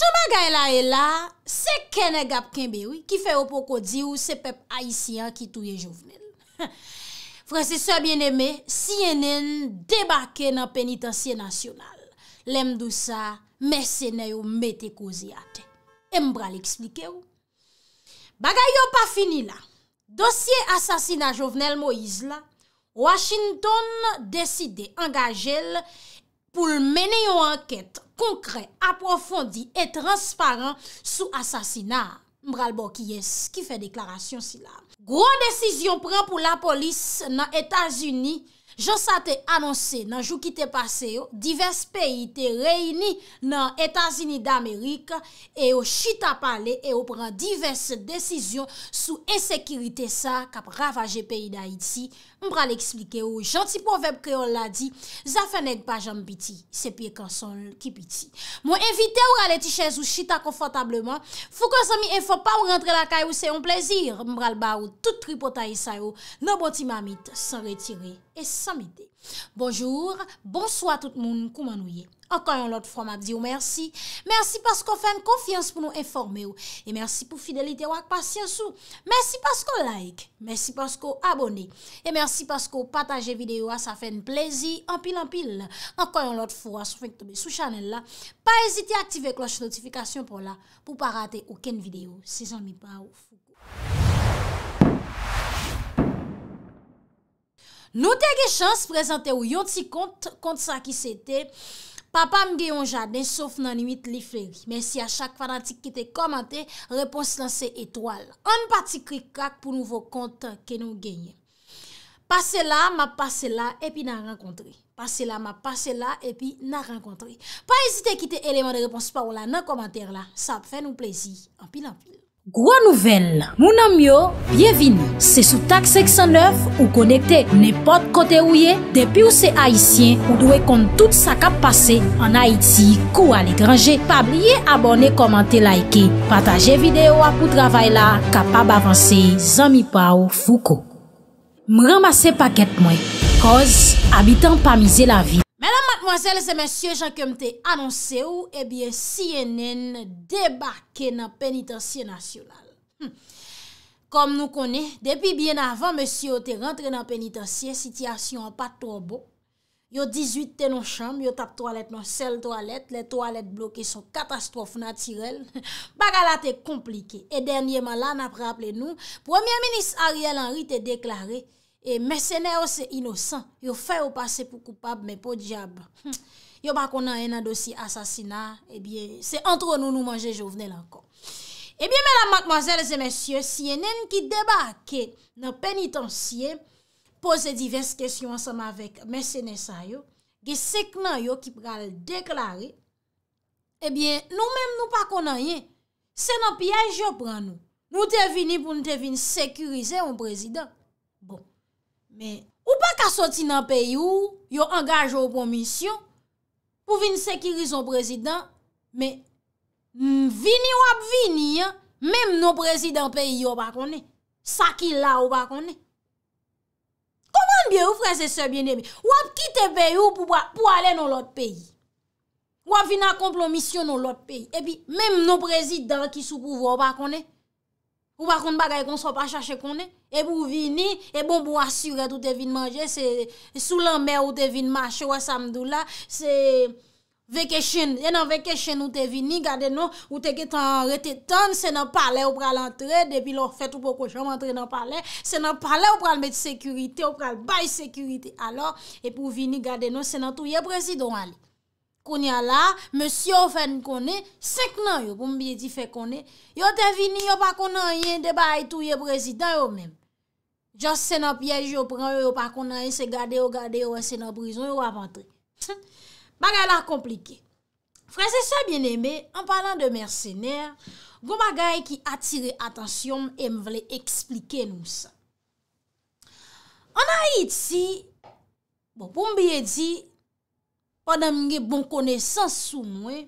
So bagay la e la, se kene gap kene bewi ki fe ou pou kodi ou se pep Aisyan ki touye jovenel. Fransese bieneme, CNN debake nan penitansye nasyonal. Lem dou sa, mersene ou metekouzi ate. E mbra li eksplike ou. Bagay yo pa fini la, dosye asasina jovenel Moïse la, Washington deside angajel pou menen yo anketa. Konkret, aprofondi et transparant sou asasina. Mbral Bokyès ki fe deklarasyon sila. Gwande cizyon pren pou la polis nan Etasuni. Je sa te anonsen nan jou ki te pase yo. Oh, diverse peyi te reyni nan Etasuni d'Amerika. E yo chita pale, e yo pren diverse decizyon sou esekirite sa kap ravaje peyi d'Aiti. Mbra l'eksplike ou, janti povep kreol la di, zafen ek pa jam piti, sepye konsol ki piti. Mwen evite ou gale ti chèz ou chita konfotableman, fou konzomi e fò pa ou rentre la kaj ou se yon plezir. Mbral ba ou, tout tri pota yisay e ou, no boti mamit, san retire et san mide. Bonjour, bonsoi tout moun koumanouye. Ankan yon lot fwa mabdi ou mersi. Mersi paskou fèn konfians pou nou informe ou. E mersi pou fidelite wak pasyansou. Mersi paskou like. Mersi paskou abone. E mersi paskou pataje videyo a ah, sa fèn plezi. Anpil, anpil. Ankan yon lot fwa sou fèn k tombe sou chanel la. Pa ezite aktive kloche notifikasyon pou la. Pou pa rate ouken videyo. Se jan mi pa ou foko. Nou te ge chans prezante ou yon ti kont. Kont sa ki se te... Papa mgeyon jade, nesof nan imit li fleri. Men si a chak fadantik ki te komante, reponsi lan se etoal. An pati krikak pou nouvo konta ke nou genye. Pase la, ma pase la, epi nan renkontre. Pase la, ma pase la, epi nan renkontre. Pa esite ki te eleman de reponsi pa ou la nan komante la. Sa ap fè nou plezi. An pil an pil. Gwa nouvel, mounan myo, byevini, se sou tak 609 ou konekte nepot kote ouye, depi ou se Haitien ou dwe kont tout sa kap pase, an Haiti kou al e grange, pabliye abone, komante, laike, pataje videyo apou travay la, kapab avanse, zami pa ou fuko. M ramase paket mwen, koz, abitan pa mize la vit. Monselle se monsye, jan kem te anonse ou, ebyen eh siye nen debake nan penitansye nasyonal. Kom nou kone, depi bien avan monsye o te rentre nan penitansye, sityasyon an pa to bo. Yo 18 te nan chanm, yo tap toalet nan sel toalet, le toalet bloke son katastrofe natirel. Bagala te komplike, e denye malan apre aple nou, premier minis Ariel Henry te deklare, E mersenè ou oh, se inosan, yo fè ou pase pou koupab, mè pou diab. Yo pa konan yon dosi asasina, e eh bie se antro nou nou manje jovnel ankon. E eh bie mè la mademoiselles et messieurs, si yon nen ki debake nan penitensiye, pose divers kesyon ansama vek mersenè sa yo, ge sek nan yo ki pral deklare, e eh bie nou mèm nou pa konan yon, se nan piyaj yo pran nou. Nou te vini pou nou te vini sekurize yon prezident. Bon. Ou pa ka soti nan peyi ou, yo angaje ou pwomisyon pou vin seki rizon prezidant, men vini wap vini, menm non prezidant peyi yo wap akone, sa ki la wap akone. Koman bye ou freze sebyen e mi, wap kite peyi ou pou ale non lot peyi, wap vina komplomisyon non lot peyi, epi menm non prezidant ki sou pouvo wap akone. Ou makoun bagay kon sou pa chache kone. E pou vini, e bon pou asurat ou te vin manje, sou lan mer ou te vin manje wa samdou la, se vekechen, enan vekechen ou te vini, gade nou, ou te ke tan rete tan, se nan pale ou pral antre, depi lor fet ou poko chanm antre nan pale, se nan pale ou pral met sekurite, ou pral bay sekurite. Alors, e pou vini, gade nou, se nan touye prezidou wali. Konya la, monsi yo fèm konè, sek nan yo pou mbiye di fè konè. Yo te vini, yo pa konan yen, debay touye prezident yo mèm. Jos sè nan pyej yo pran, yo pa konan yen, se gade, yo gade, yo wè sè nan prizon, yo wè vantre. Bagay la komplike. Fransè sè bienemè, an palan de mersenèr, gou bagay ki atire atasyon, e m vle eksplike nou sa. An a iti, bon, pou mbiye di, ou nan mwen gen bon konesans sou mwen,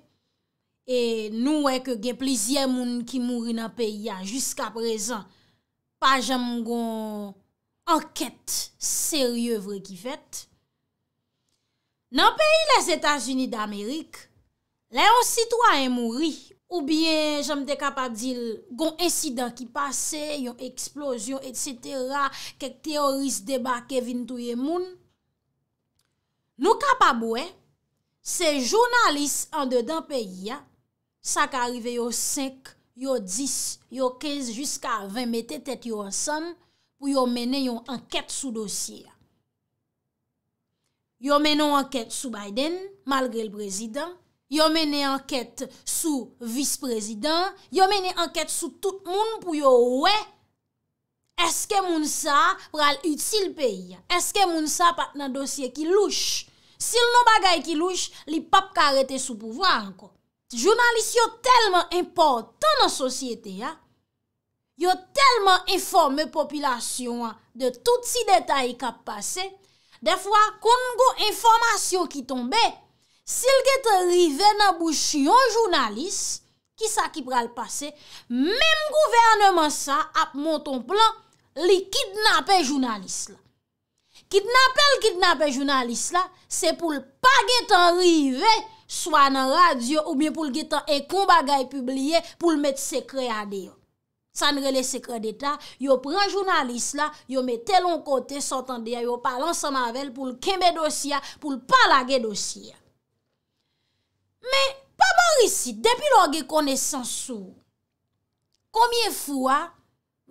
e nou wè ke gen plizye moun ki mouri nan pe ya, jiska prezan, pa jan mwen gon anket serye vre ki fèt. Nan pe yi les Etats-Unis d'Amerik, lè yon sitwa yon mouri, ou bie jan mwen de kapab dil, gon insidan ki pase, yon eksplosyon, etc., kek teoris deba kevin touye moun, nou kapab wè, Se jounalist an dedan peyi, sa ka arrive yo 5, yo 10, yo 15, jiska 20 mette tet yo ansan pou yo mene yon anket sou dosye. Yo mene anket sou Biden malgre l prezident, yo mene anket sou vice-prezident, yo mene anket sou tout moun pou yo we. Eske moun sa pral util peyi? Eske moun sa pat nan dosye ki louch? Sil nou bagay ki louj, li pap karete sou pouvran anko. Jounalist yo telman importan nan sosyete ya. Yo telman informe populasyon an, de tout si detay kap pase. Defwa, konn go informasyon ki tombe, sil gete rive nan bouchi yon jounalist, ki sa ki pral pase, menm gouvernement sa ap monton plan likid nape jounalist la. Kitnapèl kitnapèl jounalist la, se pou l'pa getan rive, swa nan radyo, ou mye pou l'getan e koumba gaye publie, pou l'met sekre ade yo. Sanre le sekre deta, yo pran jounalist la, yo metè lon kote, sotan de ya, yo palan sa mavel, pou l'keme dosya, pou l'pala ge dosya. Me, pa morisi, depi lò ge kone sensou, komye fwa,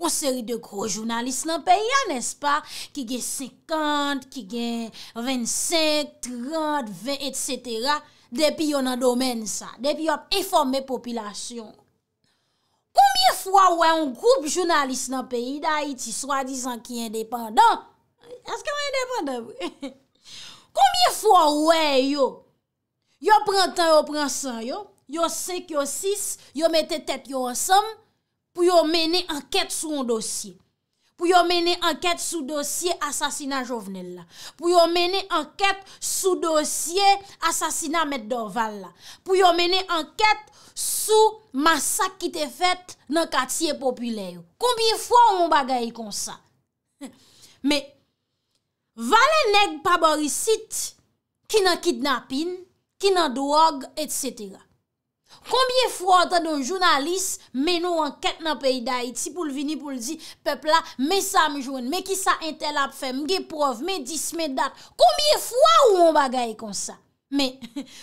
Ou seri de gro jounalist nan peyi an, nes pa? Ki gen 50, ki gen 25, 30, 20, etc. Depi yon an domen sa. Depi yon eforme population. Koumye fwa wè yon groub jounalist nan peyi da iti, swa dizan ki yon depan dan? Aske wè yon depan dan? Koumye fwa wè yon? Yon pren tan, yon pren san, yon? Yon se, yon sis, yon mette tep yon ansam? Pou yon mene anket sou dosye. Pou yon mene anket sou dosye asasina jovenel la. Pou yon mene anket sou dosye asasina meddoval la. Pou yon mene anket sou masak ki te fet nan katiye popyler yo. Koumbye fwa ou mou bagay kon sa? Me vale neg paborisit ki nan kidnapin, ki nan drog, et setera. Kombye fwa anta don jounalist menou anket nan peyda iti pou l vini pou l di pepla me sa mjoun, me ki sa entel ap fe, mge prof, me dis, me dat. Kombye fwa ou mou bagay kon sa? Me,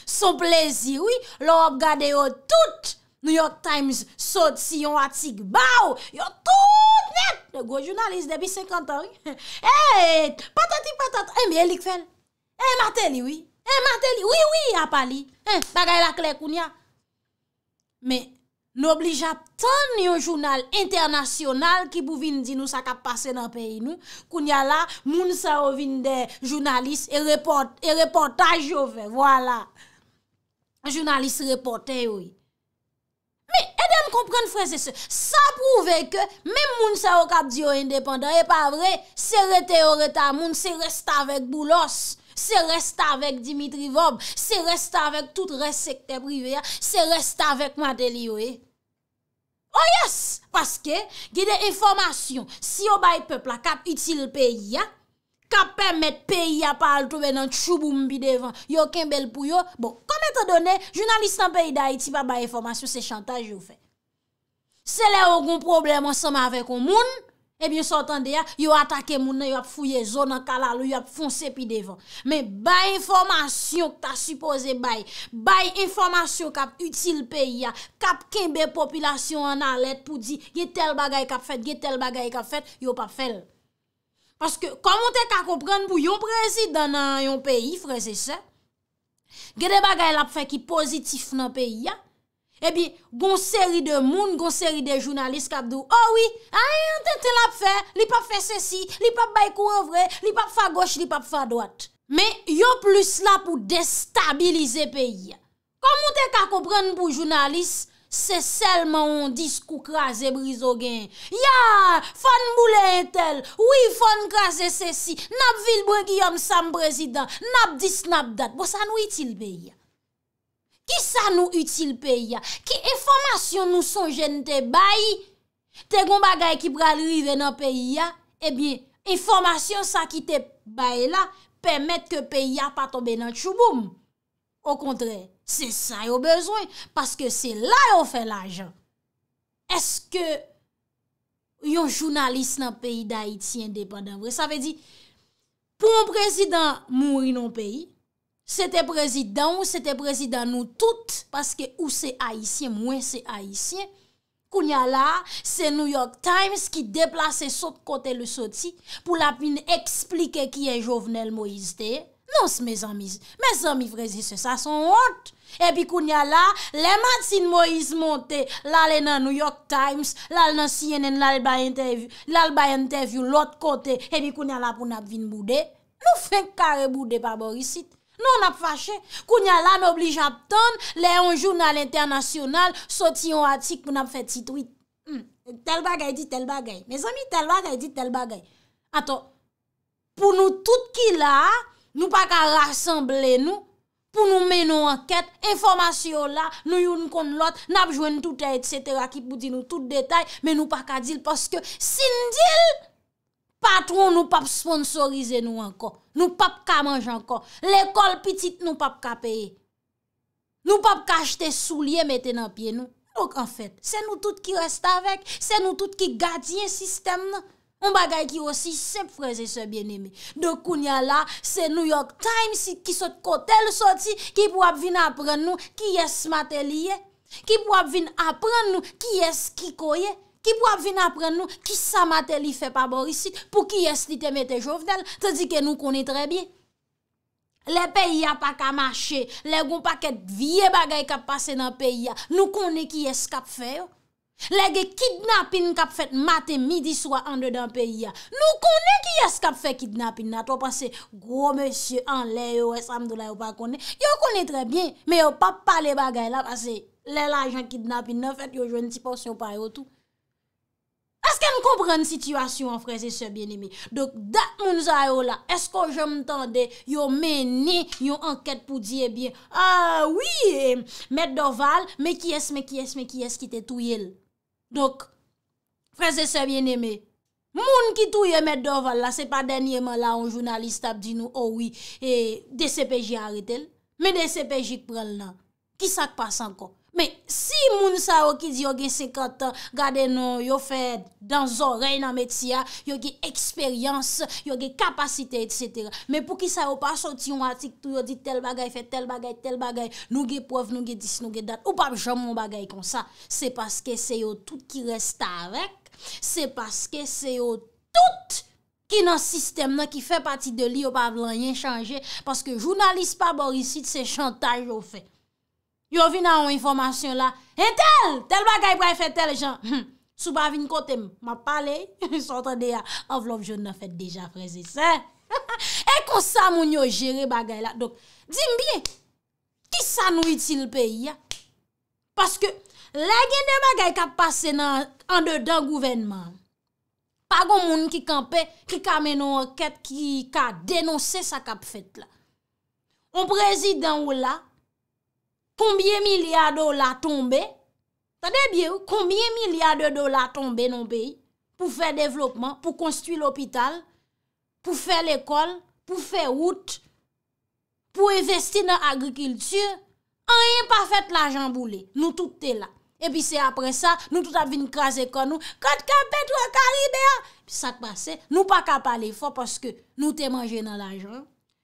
son plezi, oui, lor gade yo tout New York Times sot si yon atik. Baw, yo tout net! Nego jounalist debi 50 an, oui. E, patati patati, e eh, mi elik fen. E, eh, mateli, oui. E, mateli, oui, oui, apali. E, bagay la klekoun ya. Mè, n'oblijap tan yon jounal internasyonal ki pou vin di nou sa kap pase nan peyi nou, koun ya la, moun sa ou vin de jounalist e reportaj yo ve, wala. Jounalist reportaj, wè. Mè, edè m'kompren fwè se se, sa pou ve ke, mè moun sa ou kap di yo indépenda, e pa vre, se rete yo reta, moun se resta vek boulos. Se resta avèk Dimitri Vob, se resta avèk tout res sektè privè, se resta avèk madèli yo e. Eh. O oh yes, paske, gè de informasyon, si yo bay pepla kap itil peyi ya, kap permèt peyi ya pal toube nan choubou mbi devan, yo ken bel pou yo, bon, komè te donè, jounalist an peyi da iti pa bay informasyon, se chantage yo fè. Se lè ou goun problem ansama avèk ou moun, Ebyen sa otan de ya, yo atake mounen, yo ap fouye zon an kalalou, yo ap fonse pi devan. Men bay informasyon ki ta supose bay, bay informasyon kap util peyi ya, kap kembe populasyon an alet pou di, ge tel bagay kap fet, ge tel bagay kap fet, yo pa fel. Paske, komon te ka kompren pou yon prezid nan yon peyi, freze se, ge de bagay la pou fe ki pozitif nan peyi ya, Ebi, eh gonseri de moun, gonseri de jounalist kapdou. Owi, a yon tentel ap fe, li pap fe sesi, li pap bay kou avre, li pap fa goch, li pap fa dwat. Me, yon plus la pou destabilize peyi. Kom moun te kakopren pou jounalist, se selman on dis kou kraze briso gen. Ya, fon mboule entel, wifon kraze sesi, nap vilbre giyom san prezident, nap dis nap dat. Bo sa nou itil peyi. Ki sa nou util peyi ya? Ki informasyon nou son jen te bayi? Te goun bagay ki pralive nan peyi ya? Ebyen, eh informasyon sa ki te bayi la, pemet ke peyi ya patobe nan chouboum. Ou kontre, se sa yo bezwen, paske se la yo fe la jan. Eske, yon jounalist nan peyi da iti indepen d'anvri? Sa ve di, pou moun prezidant moun ri nan peyi, Se te prezidan ou se te prezidan nou tout, paske ou se haisyen, mwen se haisyen, kounya la, se New York Times ki deplase sot kote le sot si, pou la pin explike kiye jovenel Moïse te, non se me zami, me zami prezise sa son hot, epi kounya la, le matin Moïse monte, la le nan New York Times, la le nan CNN, la le baye interview, la le baye interview lot kote, epi kounya la pou nap vin boudé, nou fe kare boudé pa borisite, Nou an ap fache, kou nya lan oblij ap ton, le an jounal internasyonal, soti an atik pou nan ap fet sit hmm. wite. Tel bagay di, tel bagay. Mes ami, tel bagay di, tel bagay. Ato, pou nou tout ki la, nou pa ka rassemble nou, pou nou men nou anket, informasyon la, nou youn kon lot, nan ap jwen nou tout et cetera, ki pou di nou tout detay, men nou pa ka dil, poske sin dil! Patron nou pap sponsorize nou ankon, nou pap ka manj ankon, l'ekol pitit nou pap ka peye, nou pap ka jte souliye mette nan piye nou. Louk an fèt, se nou tout ki reste avek, se nou tout ki gadiye sistem nou. Mbaga ki osi sep freze se bien eme, do kounya la, se New York Times ki sot kotel soti, ki pou ap vin apren nou ki yes mateliye, ki pou ap vin apren nou ki yes kikoye. Ki pou ap vin ap pren nou, ki sa mate li fe pa borisi, pou ki yes li teme te jovnel, te di ke nou konen tre bie. Le peyi a pa ka mache, le goun pa ket vie bagay kap pase nan peyi a, nou konen ki yes kap fe yo. Le ge kidnapin kap fet mate midi swa ande dan peyi a, nou konen ki yes kap fe kidnapin na. To panse, gwo monsye an le yo, esam do la yo pa konen. Yo konen tre bie, me yo pa pale bagay la, panse, le la jan kidnapin na, fet yo jwen ti pos yo pa yo tou. Peske nou komprene situasyon an freze se bien eme. Dok dat moun za yo la, esko jom tande yo meni yo anket pou diye bien. Ah oui, met doval, me kyes, me kyes, me kyes ki te touye l. Dok, freze se bien eme, moun ki touye met doval la, se pa denye man la an jounalist ap di nou, oh oui, e de sepeji arete l, me de sepeji ki prel nan, ki sak pa san kon. Men, si moun sa yo ki di yo ge sekata, gade nou yo fe dan zorey nan metiya, yo ge eksperyans, yo ge kapasite, etc. Men pou ki sa yo pa soti yon atik, tou yo di tel bagay, fe tel bagay, tel bagay, nou ge pov, nou ge dis, nou ge dat, ou pa jaman bagay kon sa. Se paske se yo tout ki resta avèk, se paske se yo tout ki nan sistem nan ki fe pati de li yo pa blan yon chanje, paske jounalise pa borisit se chantaj yo fek. Yon vi nan yon informasyon la, etel, tel bagay pou yon fè tel jan, souba vin kote, ma pale, sou tan de ya, avlov joun nan fèd deja freze se. E kon sa moun yon jere bagay la. Dok, di mbiye, ki sa nou iti l peyi ya? Paske, le gen de bagay kap pase nan, an de dan gouvenman, pa gon moun ki kampe, ki kamen nou oket, ki ka denonse sa kap fèt la. On prezident ou la, konbye milyar dola tombe, tade bye ou, konbye milyar dola tombe nou peyi, pou fè devlopman, pou konstuit l'opital, pou fè l'ekol, pou fè wout, pou investi nan agrikultur, an yon pa fèt l'ajan boule, nou tout te la. E pi se apre sa, nou tout ap vin kras ekon nou, kote kapet wakari beya, pi sa te pase, nou pa kapal e fò, paske nou te manje nan l'ajan,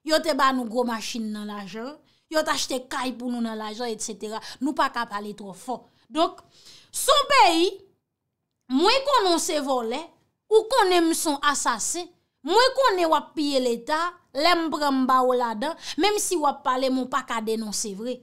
yo te ba nou gro machin nan l'ajan, yo t'achete kay pou nou nan l'ajan, etc. Nou pa ka pale tro fon. Dok, son beyi, mwen konon se vole, ou konen son asasen, mwen konen wap pye l'Etat, lembre mba ou la dan, mwen si wap pale, mwen pa ka denon se vre.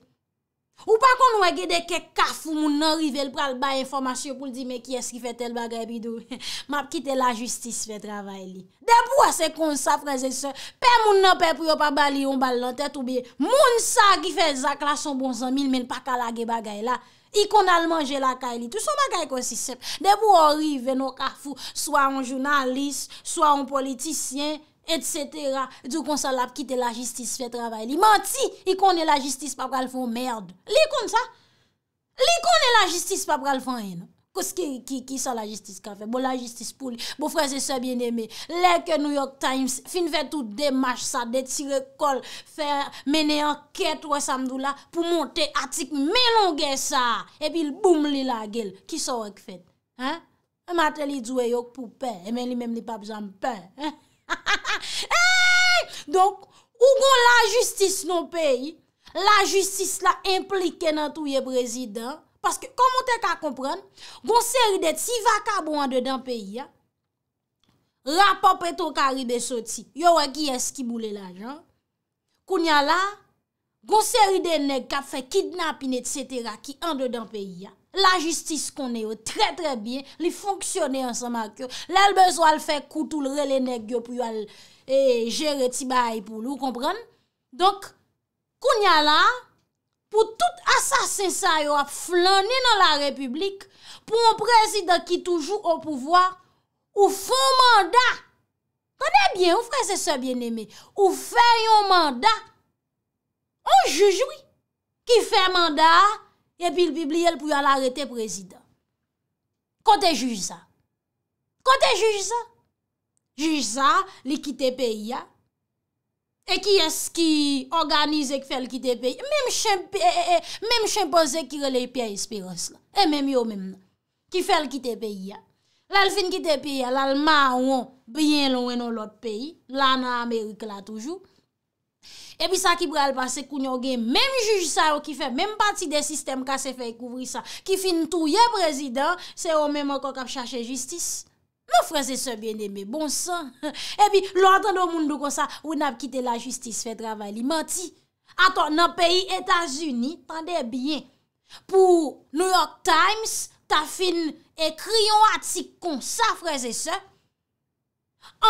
Ou pa kon nou e gede kek kafou moun nan rive l pral bay informasyon pou l di me ki eski fe tel bagay bidou. Map kite la justice fe travay li. De pou a se kon sa franze se, pe moun nan pe priyo pa bali yon bal lante tou biye. Moun sa ki fe zak la son bonzan mil men pakalage bagay la. I kon almanje la kay li. Tou son bagay konsisep. De pou a rive nou kafou, swa an jounalist, swa an politisyen. Etcètera, djou konsal ap kitè la jistis fè travèl. Li manti, li konè la jistis pa pral fè mèrd. Li konè sa? Li konè la jistis pa pral fè mèrd. Kous ki sa la jistis ka fè? Bo la jistis pou li, bo frese se bienemè. Lè ke New York Times, fin fè tout demache sa, detire kol, fè menè anket wè samdou la, pou montè atik mè longè sa. Epi l'boum li la gel, ki sa wè k fèd. E matè li djouè yok pou pè, e men li mèm li pa bè zanm pè. Hè? Ha ha ha, hey, donk, ou gon la justis non peyi, la justis la implike nan touye prezident, paske komon te ka kompran, gonseri de ti vaka bon an de dan peyi ya, la pop eto ka ri de soti, yo wè ki eski boule la jan, kounya la, gonseri de nek ka fe kidnapine et cetera ki an de dan peyi ya, la jistis konen yo, tre tre bien, li fonksyonen ansan mak yo, lal bezwa l fe koutou l relenek yo, pou yo al jere ti bay pou lou, kompran? Donk, konya la, pou tout asasinsa yo, flanen nan la republik, pou an prezident ki toujou an pouvoi, ou fon mandat, konen bien, ou frese se bien eme, ou fè yon mandat, ou jujoui, ki fè mandat, epi li bibli el pou yal arete prezident. Kote juj sa? Kote juj sa? Juj sa li kite pe ya, e ki es ki organize ki fel kite pe ya, eh, eh, eh, mem chimpose ki reley pi a espirans la, e mem yo mem nan, ki fel kite pe ya. Lal fin kite pe ya, lal ma ouan, biyen louen ou lot pe ya, la nan Amerike la toujou, E pi sa ki bre alpase kounyo gen, menm jujisa yo ki fe menm pati de sistem ka se fe kouvri sa, ki fin touye prezident, se yo menm an kon kap chache justice. Mwen freze se bien eme, bon san. E pi, lwantan do moun do konsa, ou nan ap kite la justice, fe travay li, menti. Aton, nan peyi Etasuni, tande bien, pou New York Times, ta fin ekriyon ati kon sa freze se,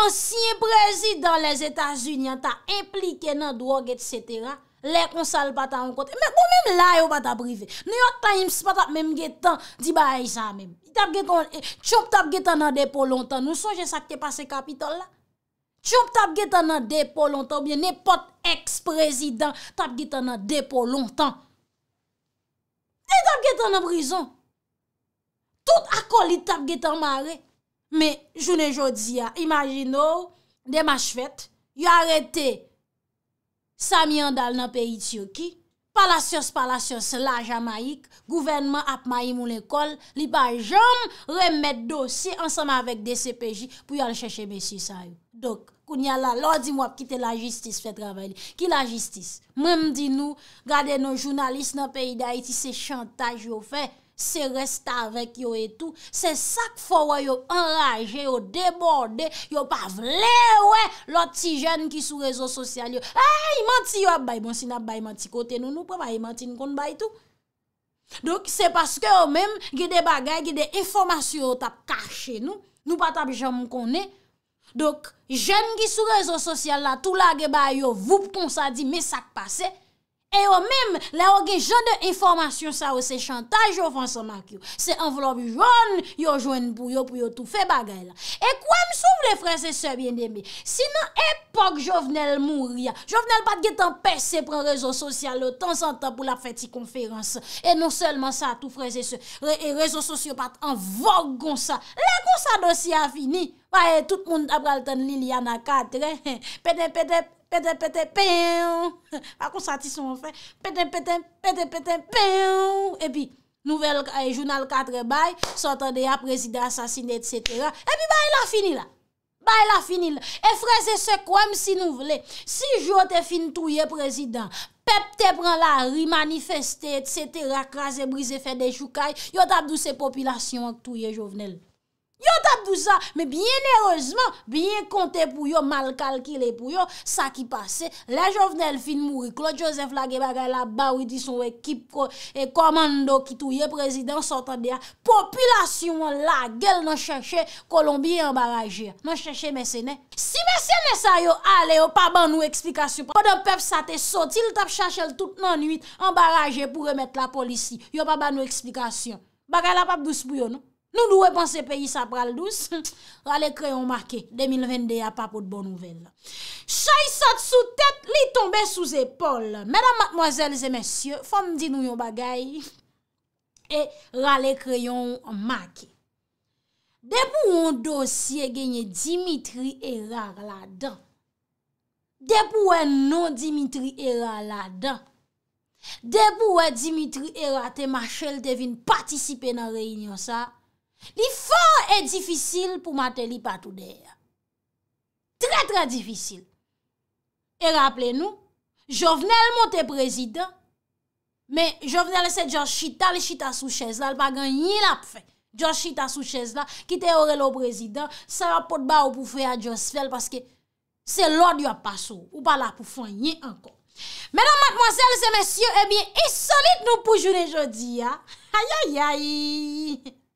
ansye prezid dans les Etats-Unis ta implike nan drogue et cetera le konsal pata an kote mè kou mèm la yo pata brive nou yo ta yimse pata mèm ge tan di ba a yisa mèm choum tab ge eh, tan nan depo lontan nou sonje sa ki pa se kapitol la choum tab ge tan nan depo lontan mè ne pot eks prezidant tab ge tan nan depo lontan te tab ge tan nan prizon tout akol te tab ge tan mare Me, jounen jodi ya, imajin nou, dema chvet, yu arete Samian dal nan peyi tsyoki, palasyos palasyos la jamaik, gouvenman ap mayi moun ekol, li ba jom remet dosye ansama vek DCPJ pou yon chèche mesi sa yon. Dok, kou nyal la, lò di mwap kite la jistis fè travèli. Ki la jistis? Mèm di nou, gade nou jounalist nan peyi da iti se chantage yon fèy. Se resta avèk yo etou, se sak fò wè yo anrajè, yo debordè, yo pa vlè wè lò ti jèn ki sou rezo sosyal yo. A, eh, imanti yo, bay bon sin ap bay imanti kote nou, nou pa bay imanti, nou kon bay tout. Dok, se paske yo mèm gè de bagay, gè de informasyon yo tap karchè nou, nou pa tap jèmou konè. Dok, jèn ki sou rezo sosyal la, tout la ge bay yo, voup kon sa di mesak pasey. E yo mèm, la yo gen jen de informasyon sa ou se chantage ou fon se makyo. Se an vlob jen, yo jwen pou yo pou yo tou fe bagay la. E kwa m sou vle frese se bien deme? Sinan epok jovenel moun ria. Jovenel pat gen tan pes se pren rezo sosyal ou tan san tan pou la feti konferans. E non selman sa tou frese se. E rezo sosyal pat an vogon sa. Le kon sa dosi a fini. Pa e tout moun abral tan Liliana 4. Petep, petep. Petè, petè, peyè, a kon sa ti sou an fè. Petè, petè, petè, petè, peyè, e pi nouvel jounal katre bay, sotan de ya, prezidè, asasinè, etc. E pi bay la fini la, bay la fini la, e freze se kouèm si nou vle. Si jote fin touye prezidè, peptè pran la, rimanifestè, etc., krasè, brise, fè de choukaj, yote abdou se popilasyon touye jovenel. Yo tap dousa, me bien nerozman, bien konte pou yo, mal kalkile pou yo, sa ki pase. La jovenel fin mouri, Claude Joseph Laguerre, bagay la barwiti, son ekip, komando, kitouye, prezident, sotandia, populasyon la gel nan chache Kolombie en baraje. Nan chache mesene. Si mesene sa yo, ale, yo pa ban nou eksplikasyon. Po don pep sa te soti, l tap chache l tout nan nuit, en baraje pou remet la polisi. Yo pa ban nou eksplikasyon. Bagay la pap dous pou yo nou. Nou dwe ban se peyi sa pral douz, rale kreyon make, 2021 pa pot bon nouvel. Chay sat sou tet, li tombe sou zepol. Mèdam matmozèl zè mèsyè, fòm di nou yon bagay, e rale kreyon make. Debou yon dosye genye Dimitri Erard la dan. Debou wè non Dimitri Erard la dan. Debou wè Dimitri Erard te Machel devine patisipe nan reynyon sa. Li fòr e difisil pou matè li patou deyè. Trè trè difisil. E rapple nou, jò vnen l motè prezidè, men jò vnen l se Djoj Chita, li Chita sou chèz la, l pa gen yè la pou fè. Djoj Chita sou chèz la, kite yò re lo prezidè, sa yò pot ba ou pou fè a Djoj Svel, paske se lòd yò pa sou, ou pa la pou fè yè ankon. Menan matmozèl, se mèsyò, e eh bie, e solit nou pou jounen jò di ya. A ya ya yi yi yi yi yi yi yi yi yi yi yi yi y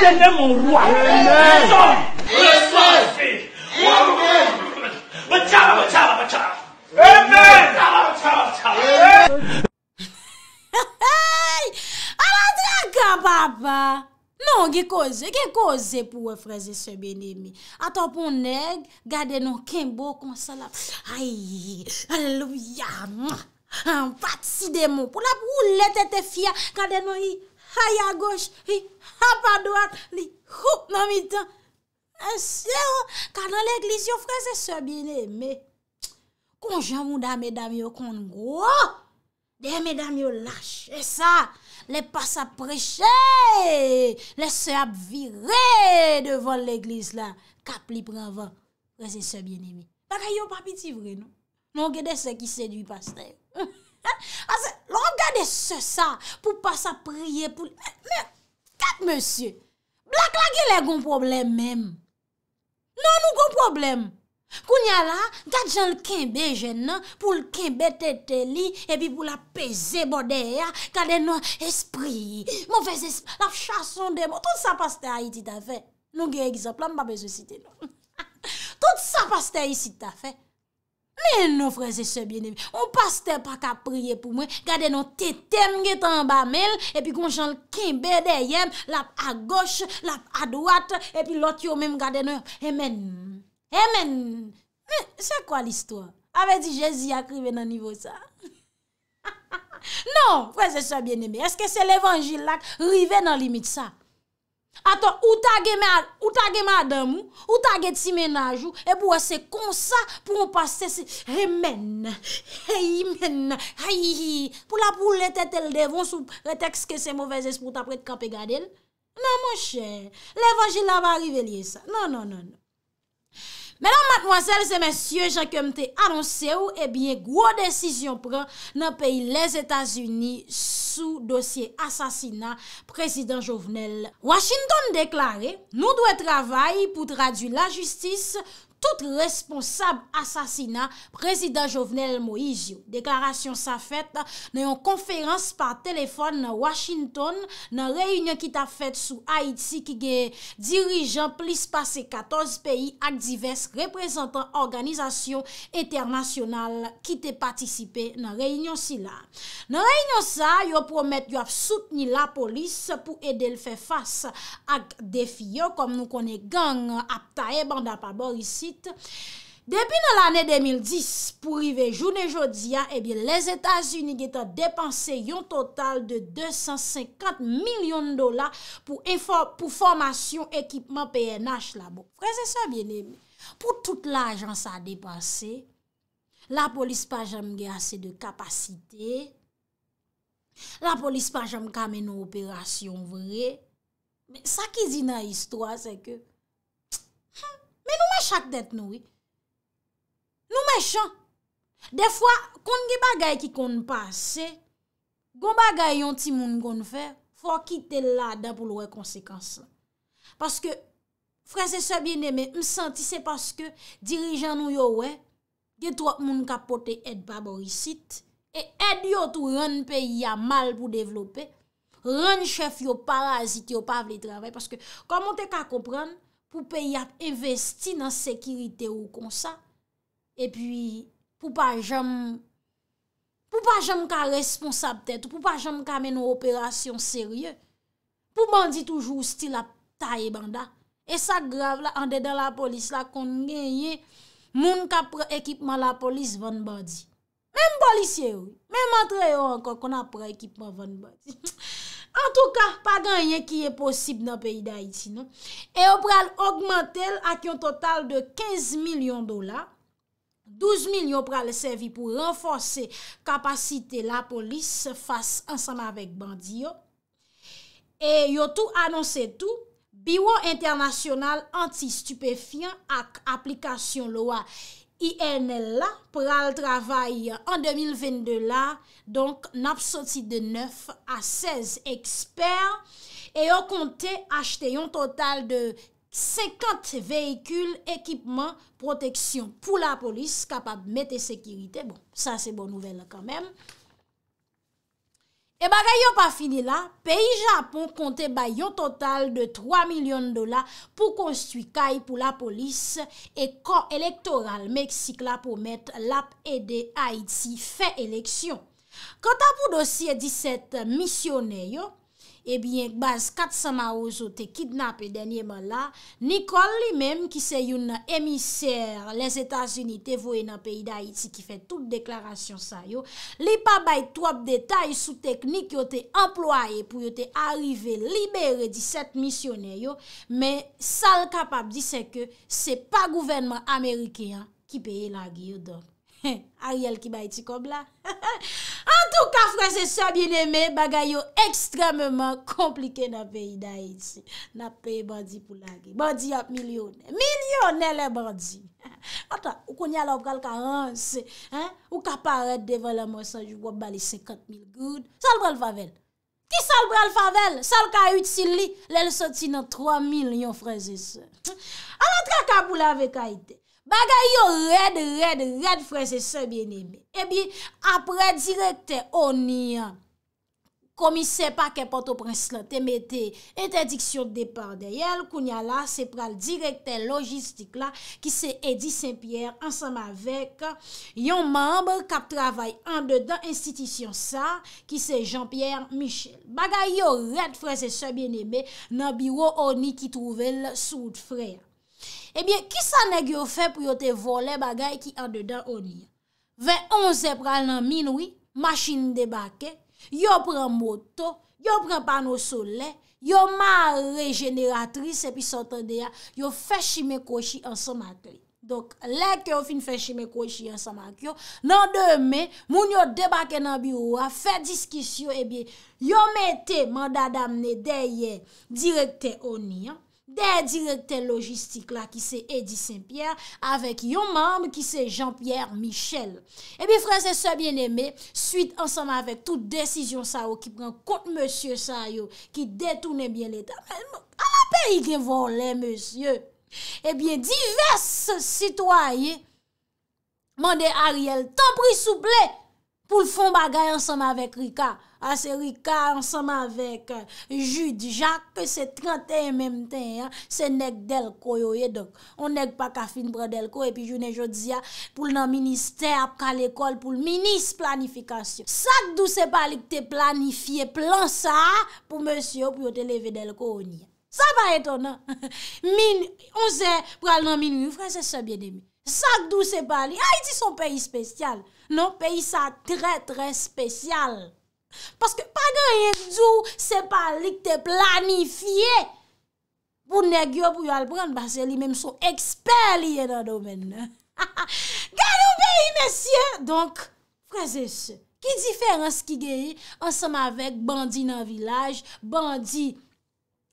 Genè moun roya. Son, reswa se. Wan moun. Bè tjala, bè tjala, bè tjala. Emen. Bè tjala, bè tjala, bè tjala. Hey! Aladre, gwa baba. Non, ge koze. Ge koze pou we freze se benemi. Atan pou neg, gade nou kenbo konsalap. Ay! Alelu ya! Pat si demo pou la pou oulete te fia. Gade nou yi. Aya goch, hi hapa doak, li hup nan mi tan. E se yo, ka nan l'eglis yo freze se biene me. Konjèm ou da mèdame yo konn gwo, de mèdame yo lâche, e sa, le pas apreche, le se ap vire devant l'eglis la, ka pli prevan, freze se biene me. Bakay yo papiti vre nou, nou gède se ki sedu pas te. Asè, lò gade sè sa pou pa sa priye pou lè. Mè, mè, kat mè sè, blak lè gè lè goun problem mèm. Non nou goun problem. Koun ya la, gade jan lè kèmbe jè nan pou lè kèmbe tè tè li epi pou la pè zè bodè ya kade nou espri, mò fè zè, la fè chason dè mò. Tout sa pastè a iti ta fè. Non gè egzop lan, mè pa fè sè sitè nan. Tout sa pastè a iti ta fè. Men nou freze se bien eme, ou paste pa ka priye pou mwen, gade nou tetem ge tan ba men, epi kon jan l'kinbe de yem, lap a goche, lap a doate, epi lot yo men gade nou, hemen, hemen. Men, se kwa l'istwa? Ave di Jezi akrive nan nivou sa? Non, freze se bien eme, eske se l'evangile lak rive nan limite sa? Aton, ou tagè madèmou, ou tagè ti menajou, e pou wè se konsa pou an pas se se... Hey men, hey men, hey, pou la pou lè tètè lè devon sou retekske se mouvezès pou ta prèd kape gade lè. Nan man chè, lè evanjè la va rivelier sa, nan nan nan nan. Mè nan matmoazèl, zè mèsyè, jè kèm te anonsè ou, e eh bie gwo desisyon pren nan peyi les Etats-Unis sou dosye asasina prezident Jovenel. Washington deklare, nou dwe travay pou tradu la justis tout responsab asasina prezident Jovenel Moizio. Deklarasyon sa fèt, nou yon konferans par telefon nan Washington, nan reynyon ki ta fèt sou Haiti ki ge dirijan plis pase 14 peyi ak divers reprezentan organizasyon internasyonal ki te patisipe nan reynyon si la. Nan reynyon sa, yon promet yon ap soutni la polis pou edel fè fàs ak defi yo, kom nou kone gang ap tae bandapabor isi Depi nan l ane 2010 Pou rive joun e jodia Ebyen eh les Etats-Unis geta depanse Yon total de 250 Milyon dola Pou formasyon ekipman PNH la bon Pou tout l ajan sa depanse La polis pa jam Ge ase de kapasite La polis pa jam Kame nou operasyon vre Sa ki di nan Histoire se ke Men nou mechak det nou e. Nou mechak. Defwa, konn ge bagay ki konn pa se, kon bagay yon ti moun konn fe, fwa ki te la da pou lou e konsekansan. Paske, franse se biene me, m senti se paske dirijan nou yo we, ge trot moun kapote et baborisit, et ed yo tou ren peyi ya mal pou devlope, ren chef yo parazit yo pavle travay, paske komon te ka koprenn, pou pe y ap investi nan sekirite ou konsa. E pi pou pa jom, pou pa jom ka responsab tèt, pou pa jom ka men nou operasyon serye, pou bandi toujou sti la ta e banda. E sa grav la, ande dan la polis la, kon gen ye, moun ka pre ekipman la polis van bandi. Mem polisye ou, mem antre yo ankon kon ap pre ekipman van bandi. En tou ka, pa gan yon ki yon posib nan peyi da iti. E yo pral augmentel ak yon total de 15 milyon dola. 12 milyon pral servi pou renforsi kapasite la polis se fase ansama vek bandi yo. E yo tou anonsi tou biwo internasyonal anti stupefyan ak aplikasyon loa. I enel la pral travay an 2022 la, donk nap soti de 9 a 16 eksper, e yo konte achte yon total de 50 vehikul, ekipman, proteksyon pou la polis kapab mette sekirite. Bon, sa se bon nouvel la kamem. E bagay yo pa fini la, peyi Japon konte ba yon total de 3 milyon dola pou konstwi kay pou la polis e kon elektoral Meksik la pou met lap ede Haiti fey eleksyon. Kanta pou dosye 17 misyonen yo, Ebyen, eh kbaz 4 sama ouzo te kidnap e denye man la, Nicole li mem ki se yon emisèr les Etats-Unis te voye nan peyi d'Haïti ki fe tout deklarasyon sa yo, li pa baye 3 detay sou teknik yo te employe pou yo te arrive libere di set misyonè yo, men sal kapab di se ke se pa gouvenman Amerikeyan ki peye la giyo do. Ha, a riel ki bay ti kob la. An tou ka fransese sa bin eme, bagay yo ekstrememan komplike na peyi da iti. Na peyi bandi pou lage. Bandi ap milyone. Milyone le bandi. Ata, ou konya la ou pral ka ran se. Ou ka paret devan la monsan, jou wab bali sekant mil goud. Sal bral favel. Ki sal bral favel? Sal ka uti li, lèl soti nan 3 mil yon fransese. An an tra ka boul avek a iti. Bagay yo red, red, red freze sebyen ebe. Eh Ebi apre direkte oni komise pa kepoto prens la temete entediksyon de par de yel. Kounya la se pral direkte logistik la ki se Edi Saint-Pierre ansam avek yon mambre kap travay an de dan institisyon sa ki se Jean-Pierre Michel. Bagay yo red freze sebyen ebe nan biro oni ki trouvel soufreyan. Ebyen, ki sa neg yo fe pou yo te vole bagay ki an dedan onye? Ve 11 epral nan minwi, masini debake, yo pren moto, yo pren pano sole, yo man rejeneratris, epi sotan deya, yo feshi me koshi an samak yo. Donk, lek yo fin feshi me koshi an samak yo. Nan deme, moun yo debake nan biro a, fe diskisyon, ebyen, yo mette manda damne deye direkte onye an, De direkte logistik la ki se Edi Saint-Pierre Avek yon mame ki se Jean-Pierre Michel Ebi eh franse se bien eme Suite ansame avek tout desizyon sa yo Ki pren kont monsye sa yo Ki detounen bien l'etat A la peyi gen volen monsye Ebi eh divers sitwaye Mande Ariel Tan pris souple Poul fon bagay ansame avek Rika Ebi franse se bien eme Asè Rika ansèm avèk Jude Jacques Pè sè 31 mèm tè Sè nèk dèlko yo ye On nèk pa kafin prè dèlko E pi jounè jòdzi ya Poul nan minister Poul kal ekol Poul minis planifikasyon Sak dò se pali k te planifiye Plan sa Pou mèsyo Pou yo te leve dèlko Sa pa etonan Min On se pral nan min Frense se bè demè Sak dò se pali Ay ti son peyi spesyal Non peyi sa Trè trè spesyal Paske pa gen yon djou, se pa li kte planifiye Pou neg yo pou yon alpren, basè li menm son eksper li yon nan domen Ganou be yon mesyen, donk, fraze se Ki diferans ki gen yon, ansem avek bandi nan vilaj Bandi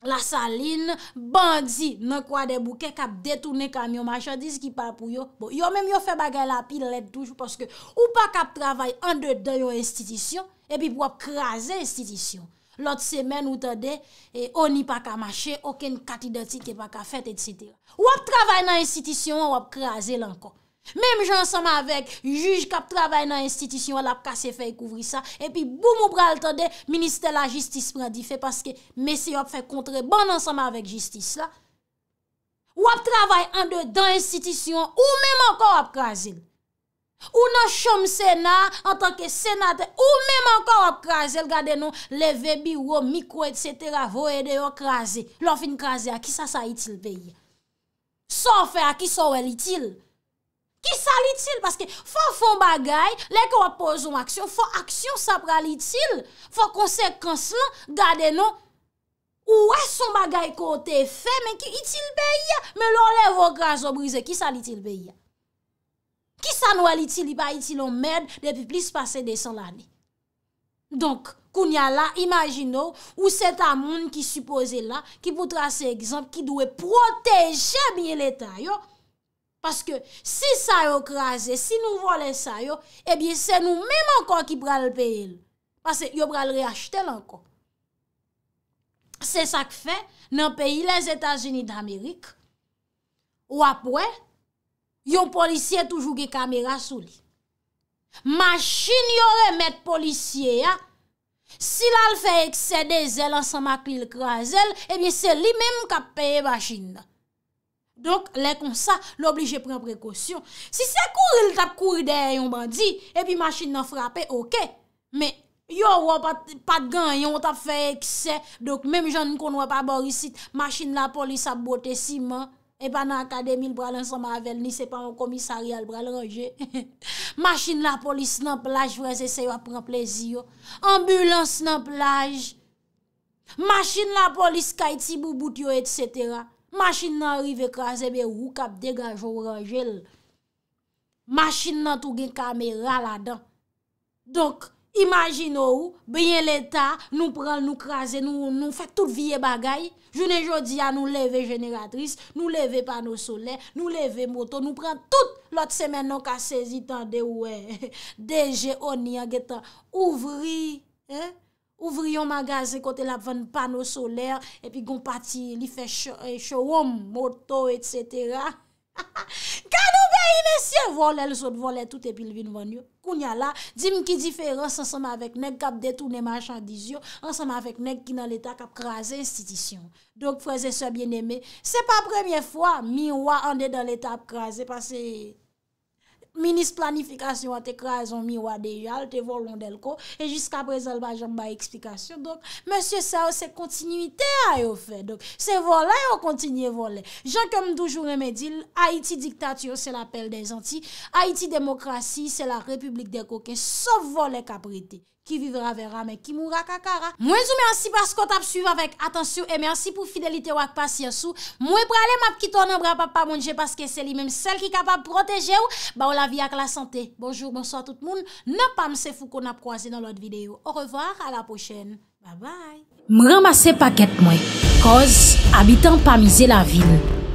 la saline, bandi nan kwa de bouke kap detounen kamyon Machan diz ki pa pou yon, yo menm yo fe bagay la pil let toujou Paske ou pa kap travay an de de yon institisyon Epi wap kraze institisyon. Lot semen ou tade, e o ni pa ka mache, oken katidatik e pa ka fete, etc. Wap travay nan institisyon, wap kraze lankon. Mem jan saman avek, juj kap travay nan institisyon, wap kase fey kouvri sa, epi bou mou pral tade, minister la justice pradi fe, paske mesi wap fe kontre bon ansaman avek justice la. Wap travay an de dan institisyon, ou mem an kon wap kraze l. Ou nan chom senat, en tanke senatè, ou mèm anka wap krasè, l gade nou levebi, wò mikwè, etc. Vò edè wò krasè. Lò fin krasè a kisa sa itil peye. Sò fè a kisa wè l itil. Kisa l itil, paske fò fon bagay, lèk wò poson aksyon, fò aksyon sa pral itil. Fò konsekansman, gade nou, ou wè son bagay kote fè, men ki itil peye, men lò leve wò krasè wò brise, kisa l itil peye. Ki sa nou al iti li pa iti lon mèd, le pi plis pase desan lani. Donk, kounya la, imajino, ou seta moun ki supose la, ki poutra se egzamp, ki dwe proteje miye lèta yo, paske si sa yo krasè, si nou vole sa yo, ebyen se nou mèm ankon ki pral peye lè. Paske yo pral reachte lè ankon. Se sak fe, nan peyi lèz Etasini d'Amerik, ou apwen, Yon polisye toujou ge kamera sou li. Machen yon remet polisye ya. Si lal fe ekse de zel ansan makli l krasel, ebyen se li menm kap peye machen la. Donk le kon sa, l oblije pren prekosyon. Si se kou ril tap kou der yon bandi, ebyen machen nan frape, ok. Men, yon wap patgan, yon tap fe ekse, donk menm jan kon wap aborisit, machen la polis sa bote siman. E pa nan akadem, il bralansan mavel, ni se pa an komisaryal bral raje. Machen nan polis nan plaj, vreze se yo apren plezi yo. Ambulans nan plaj. Machen nan polis, kay ti bou bout yo, et setera. Machen nan rive krase, be wou kap degaj yo raje. Machen nan tou gen kamer ala dan. Dok. Dok. Imajino ou, benye l'Etat, nou pran nou krasen, nou fak tout vie bagay. Jounen jodi a nou leve generatris, nou leve pano soler, nou leve moto, nou pran tout lot semen nou ka sezi tan de oue. Deje, oni a getan, ouvri, ouvri yon magaze kote la vende pano soler, epi goun pati li fe choum, euh, moto, etc. A inesye, vole l sot, vole tout epil vinvonyo, kounya la, di m ki diferos, anseman vek nek kap detounen manchandizyo, anseman vek nek ki nan letak ap kraze institisyon. Dok fweze se bieneme, se pa premyen fwa, mi wwa ande dan letak ap kraze, pase... Minis planifikasyon wate kre a zon mi wade yal, te volon del ko, e jiska prez al bajan ba eksplikasyon. Donk, monsye sa ou se kontinuitè a yo fè. Donk, se volè ou kontinye volè. Jankom doujou remedil, Haiti diktatiyon se la pel de zanti, Haiti demokrasi se la republik de kokè, so volè kapriti. E Ki vivra vera men, ki moura kakara. Mwen zou men ansi paskot ap suyve avèk. Atansyon e men ansi pou fidelite wak pasyansou. Mwen pralè map ki ton anbran pa pa moun je paske se li men. Sel ki kapab proteje ou, ba ou la vi ak la sante. Bonjou, bonsoy tout moun. Nan pa mse fou kon ap kwaze nan lot videyo. Ou revoar, a la pochèn. Bye bye. Mwen ramase paket mwen. Koz, abitan pa mize la vil.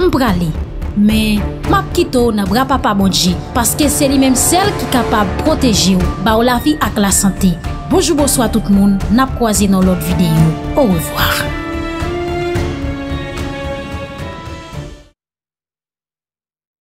Mpralè. Men, map kito nan bra pa pa bodje, paske se li menm sel ki kapab proteji ou, ba ou la vi ak la sante. Bojou bojou a tout moun, nan ap kwa zi nan lot videyo. Ou revoar.